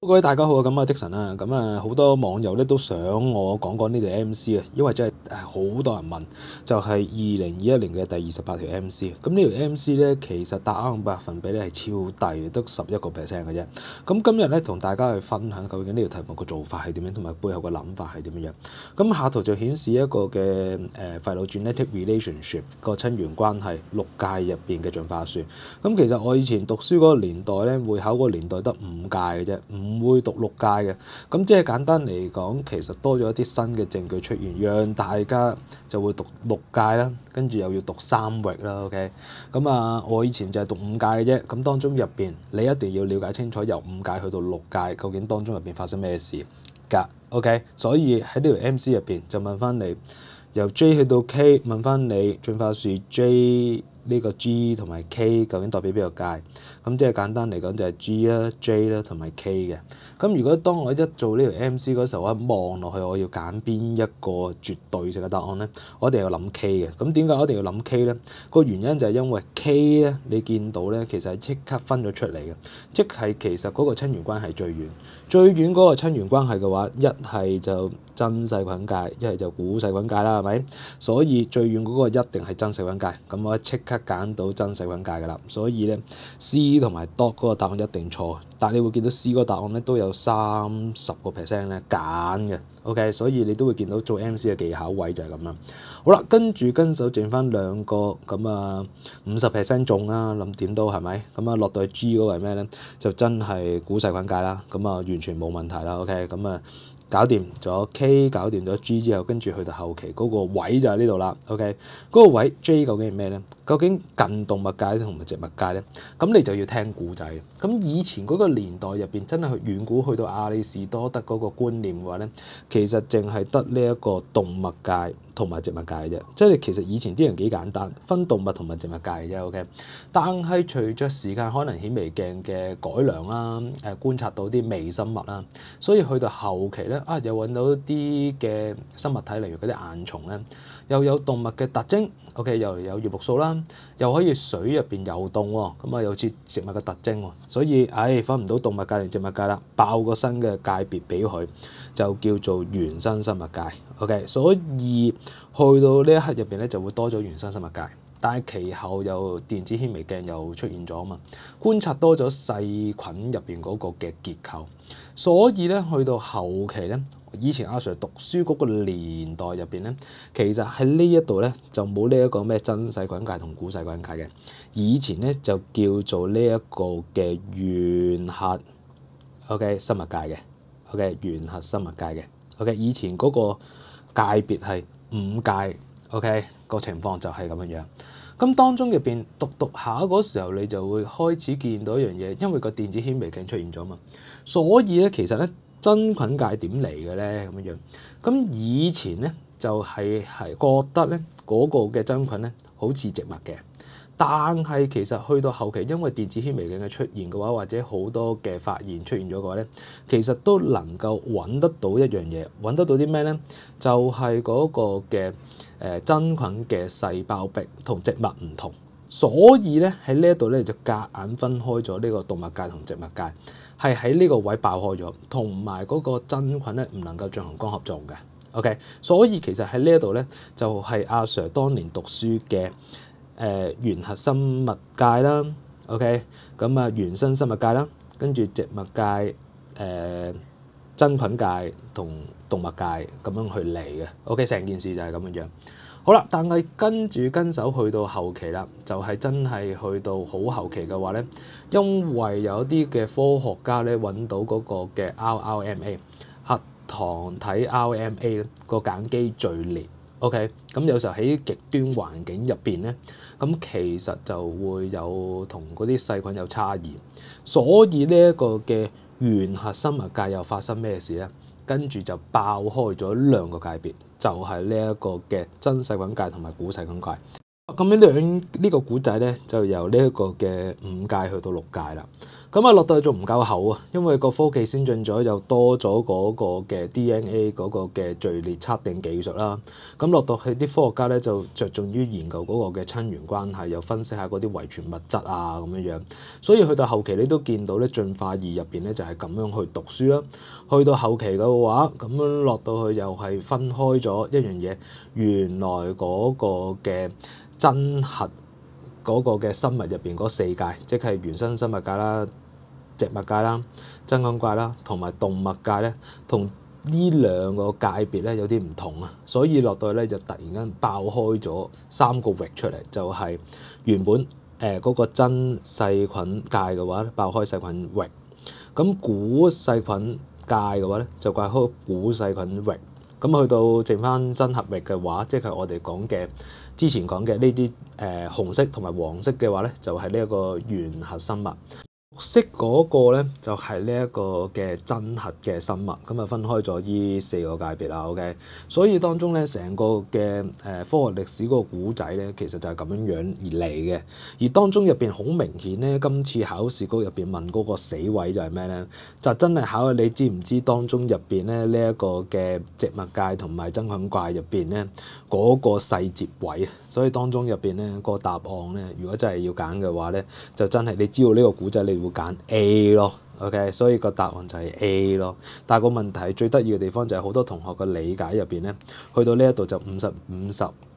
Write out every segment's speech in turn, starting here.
各位大家好啊，咁啊的神啊，咁啊好多网友咧都想我讲讲呢条 M C 啊，因为真系好多人问，就系二零二一年嘅第二十八条 M C。咁呢条 M C 咧，其实啱百分比咧系超低，得十一个 percent 嘅啫。咁今日咧同大家去分享，究竟呢条题目嘅做法系点样，同埋背后嘅谂法系点样。咁下图就显示一个嘅诶，费老转 n e t i c relationship 个亲缘关系六界入边嘅进化树。咁其实我以前读书嗰个年代咧，会考个年代得五界嘅啫，五。会读六届嘅，咁即系简单嚟讲，其实多咗一啲新嘅证据出现，让大家就会读六届啦，跟住又要读三域啦，OK，咁啊，我以前就系读五届嘅啫，咁当中入边你一定要了解清楚由五届去到六届，究竟当中入边发生咩事噶，OK，所以喺呢条 MC 入边就问翻你由 J 去到 K，问翻你进化树 J。呢個 G 同埋 K 究竟代表邊個界？咁即係簡單嚟講，就係 G 啦、J 啦同埋 K 嘅。咁如果當我一做呢條 MC 嗰時候，我一望落去，我要揀邊一個絕對性嘅答案咧，我一定要諗 K 嘅。咁點解我一定要諗 K 咧？個原因就係因為 K 咧，你見到咧，其實係即刻分咗出嚟嘅。即係其實嗰個親緣關係最遠，最遠嗰個親緣關係嘅話，一係就真細菌界，一係就古細菌界啦，係咪？所以最遠嗰個一定係真細菌界。咁我即刻。揀到真細菌界㗎啦，所以咧 C 同埋 Doc 嗰個答案一定錯，但你會見到 C 個答案咧都有三十個 percent 咧揀嘅，OK，所以你都會見到做 MC 嘅技巧位就係咁啦。好啦，跟住跟手剩翻兩個咁啊五十 percent 中啦，諗點都係咪？咁啊落到去 G 嗰個係咩咧？就真係估細菌界啦，咁啊完全冇問題啦，OK，咁啊。搞掂，咗 K 搞掂咗 G 之後，跟住去到後期嗰個位就系呢度啦。OK，嗰個位 J 究竟係咩咧？究竟近動物界同埋植物界咧？咁你就要聽古仔。咁以前嗰個年代入邊真係去遠古去到亞里士多德嗰個觀念嘅話咧，其實淨係得呢一個動物界同埋植物界嘅啫。即係其實以前啲人幾簡單，分動物同埋植物界嘅啫。OK，但係隨着時間可能顯微鏡嘅改良啦，誒觀察到啲微生物啦，所以去到後期咧。啊！又揾到啲嘅生物體，例如嗰啲眼蟲咧，又有動物嘅特徵，OK，又有葉脈素啦，又可以水入邊遊動喎，咁啊又似植物嘅特徵喎，所以唉分唔到動物界定植物界啦，爆個新嘅界別俾佢，就叫做原生生物界，OK，所以去到呢一刻入邊咧就會多咗原生生物界。但係其後又電子顯微鏡又出現咗啊嘛，觀察多咗細菌入邊嗰個嘅結構，所以咧去到後期咧，以前阿 Sir 讀書嗰個年代入邊咧，其實喺呢一度咧就冇呢一個咩真細菌界同古細菌界嘅，以前咧就叫做呢一個嘅原核，OK 生物界嘅，OK 原核生物界嘅，OK 以前嗰個界別係五界。OK 個情況就係咁樣樣，咁當中入邊讀讀下嗰時候，你就會開始見到一樣嘢，因為個電子顯微鏡出現咗嘛。所以咧，其實咧，真菌界點嚟嘅咧咁樣樣。咁以前咧就係係覺得咧嗰個嘅真菌咧好似植物嘅，但係其實去到後期，因為電子顯微鏡嘅出現嘅話，或者好多嘅發現出現咗嘅話咧，其實都能夠揾得到一樣嘢，揾得到啲咩咧？就係嗰個嘅。誒真菌嘅細胞壁同植物唔同，所以咧喺呢一度咧就夾硬分開咗呢個動物界同植物界，係喺呢個位爆開咗，同埋嗰個真菌咧唔能夠進行光合作用嘅。OK，所以其實喺呢一度咧就係阿 Sir 當年讀書嘅誒原核生物界啦。OK，咁啊原生生物界啦，跟住植物界、誒真菌界同。動物界咁樣去嚟嘅，OK，成件事就係咁樣樣。好啦，但係跟住跟手去到後期啦，就係真係去到好後期嘅話咧，因為有啲嘅科學家咧揾到嗰個嘅 R R M A 核糖體 R M A 咧個簡基序列 OK，咁有時候喺極端環境入邊咧，咁其實就會有同嗰啲細菌有差異，所以呢一個嘅原核生物界又發生咩事咧？跟住就爆開咗兩個界別，就係呢一個嘅真細菌界同埋古細菌界。咁呢兩呢個古仔咧，就由呢一個嘅五界去到六界啦。咁啊，落到去仲唔夠厚啊？因為個科技先進咗，又多咗嗰個嘅 DNA 嗰個嘅序列測定技術啦。咁落到去啲科學家咧就着重於研究嗰個嘅親緣關係，又分析下嗰啲遺傳物質啊咁樣樣。所以去到後期你都見到咧，進化二入邊咧就係咁樣去讀書啦。去到後期嘅話，咁樣落到去又係分開咗一樣嘢。原來嗰個嘅真核嗰個嘅生物入邊嗰四界，即係原生生物界啦。植物界啦、真菌界啦，同埋動物界咧，同呢兩個界別咧有啲唔同啊，所以落到去咧就突然間爆開咗三個域出嚟，就係原本誒嗰個真細菌界嘅話，爆開細菌域；咁古細菌界嘅話咧，就掛開古細菌域；咁去到剩翻真核域嘅話，即係我哋講嘅之前講嘅呢啲誒紅色同埋黃色嘅話咧，就係呢一個原核生物。識嗰個咧就係呢一個嘅真核嘅生物，咁啊分開咗依四個界別啦。OK，所以當中咧成個嘅誒科學歷史個古仔咧，其實就係咁樣樣而嚟嘅。而當中入邊好明顯咧，今次考試嗰入邊問嗰個死位就係咩咧？就真係考你知唔知當中入邊咧呢一個嘅植物界同埋真菌界入邊咧嗰個細節位啊。所以當中入邊咧個答案咧，如果真係要揀嘅話咧，就真係你知道呢個古仔，你會。揀 A 咯，OK，所以個答案就係 A 咯。但係個問題最得意嘅地方就係好多同學嘅理解入邊咧，去到呢一度就五十五十。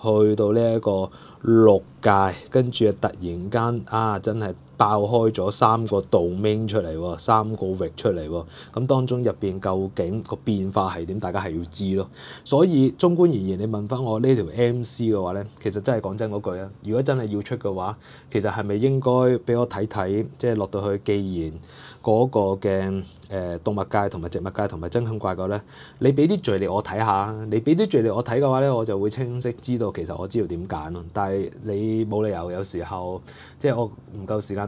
去到呢一個六界，跟住啊突然間啊真係～爆開咗三個 domain 出嚟，三個域出嚟，咁當中入面究竟個變化係點？大家係要知咯。所以中觀而言，你問翻我呢條 MC 嘅話咧，其實真係講真嗰句啊。如果真係要出嘅話，其實係咪應該俾我睇睇？即係落到去，既然嗰個嘅誒動物界同埋植物界同埋真菌怪角咧，你俾啲序列我睇下，你俾啲序列我睇嘅話咧，我就會清晰知道其實我知道點揀咯。但係你冇理由有時候即係我唔夠時間。